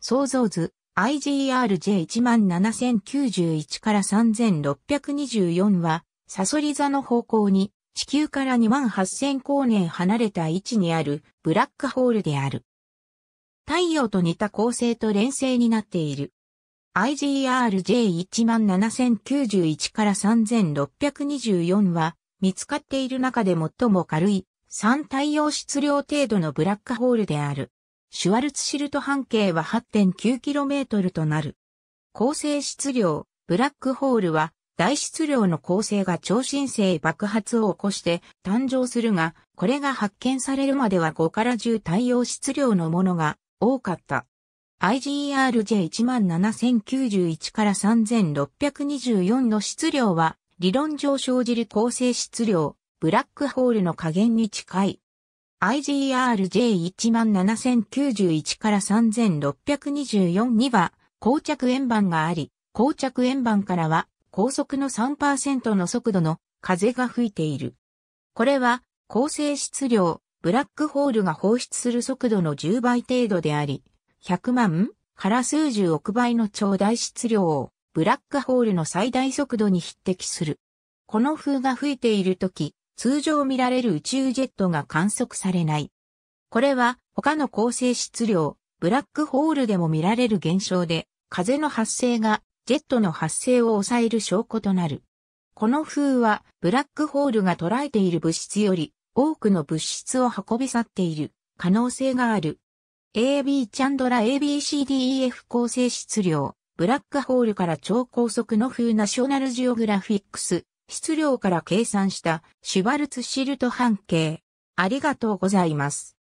創造図 IGRJ17091 から3624は、サソリ座の方向に、地球から28000光年離れた位置にあるブラックホールである。太陽と似た恒星と連星になっている。IGRJ17091 から3624は見つかっている中で最も軽い3太陽質量程度のブラックホールである。シュワルツシルト半径は 8.9km となる。構成質量、ブラックホールは、大質量の構成が超新星爆発を起こして誕生するが、これが発見されるまでは5から10太陽質量のものが多かった。i g r j 1 7 0 9 1から3624の質量は、理論上生じる構成質量、ブラックホールの加減に近い。IGRJ17091 から3624には、膠着円盤があり、膠着円盤からは、高速の3%の速度の風が吹いている。これは、構成質量、ブラックホールが放出する速度の10倍程度であり、100万から数十億倍の超大質量を、ブラックホールの最大速度に匹敵する。この風が吹いているとき、通常見られる宇宙ジェットが観測されない。これは他の構成質量、ブラックホールでも見られる現象で、風の発生がジェットの発生を抑える証拠となる。この風はブラックホールが捉えている物質より多くの物質を運び去っている可能性がある。AB チャンドラ ABCDEF 構成質量、ブラックホールから超高速の風ナショナルジオグラフィックス、質量から計算したシュバルツシルト半径。ありがとうございます。